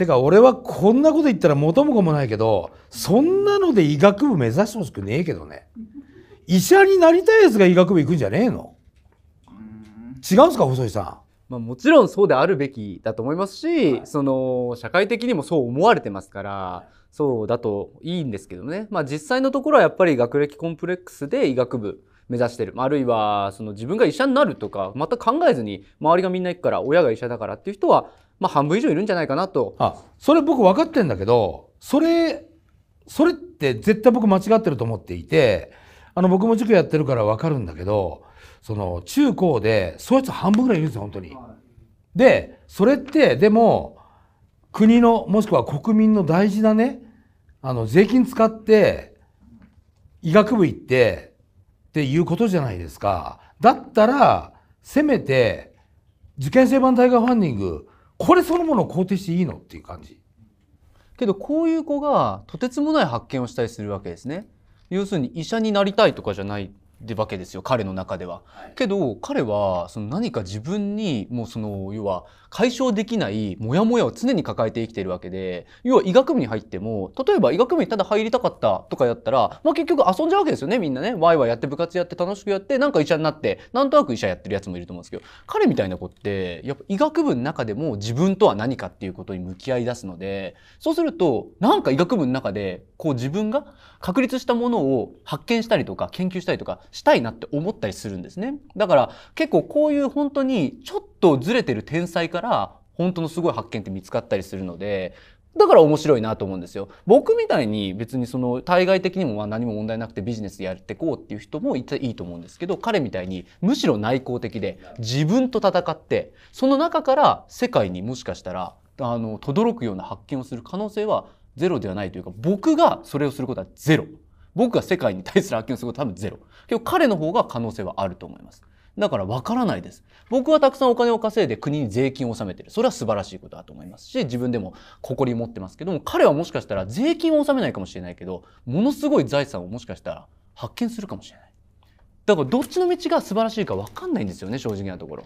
てか俺はこんなこと言ったら元も子もないけどそんなので医学部目指してほしくねえけどね医者になりたいやつが医学部行くんじゃねえの違うんすか細井さん、まあ、もちろんそうであるべきだと思いますし、はい、その社会的にもそう思われてますからそうだといいんですけどね、まあ、実際のところはやっぱり学歴コンプレックスで医学部目指してるあるいはその自分が医者になるとかまた考えずに周りがみんな行くから親が医者だからっていう人はまあ、半分以上いるんじゃないかなと。あそれ僕分かってんだけどそれそれって絶対僕間違ってると思っていてあの僕も塾やってるから分かるんだけどその中高でそういうやつ半分ぐらいいるんですよ本当に。でそれってでも国のもしくは国民の大事なねあの税金使って医学部行ってっていうことじゃないですか。だったらせめて受験生版大学ファンディングこれそのものを肯定していいのっていう感じけどこういう子がとてつもない発見をしたりするわけですね要するに医者になりたいとかじゃないでわけですよ彼の中では。はい、けど彼はその何か自分にもうその要は解消できないモヤモヤを常に抱えて生きてるわけで要は医学部に入っても例えば医学部にただ入りたかったとかやったら、まあ、結局遊んじゃうわけですよねみんなねワイワイやって部活やって楽しくやってなんか医者になってなんとなく医者やってるやつもいると思うんですけど彼みたいな子ってやっぱ医学部の中でも自分とは何かっていうことに向き合い出すのでそうするとなんか医学部の中でこう自分が確立したものを発見したりとか研究したりとかしたいなって思ったりするんですね。だから結構こういう本当にちょっとずれてる天才から本当のすごい発見って見つかったりするので、だから面白いなと思うんですよ。僕みたいに別にその対外的にもまあ何も問題なくてビジネスやっていこうっていう人もいらいいと思うんですけど、彼みたいにむしろ内向的で自分と戦って、その中から世界にもしかしたら、あの、轟くような発見をする可能性はゼロではないというか、僕がそれをすることはゼロ。僕が世界に対する発見すごいは多分ゼロ。けど彼の方が可能性はあると思います。だから分からないです。僕はたくさんお金を稼いで国に税金を納めてる。それは素晴らしいことだと思いますし、自分でも誇り持ってますけども、彼はもしかしたら税金を納めないかもしれないけど、ものすごい財産をもしかしたら発見するかもしれない。だからどっちの道が素晴らしいか分かんないんですよね、正直なところ。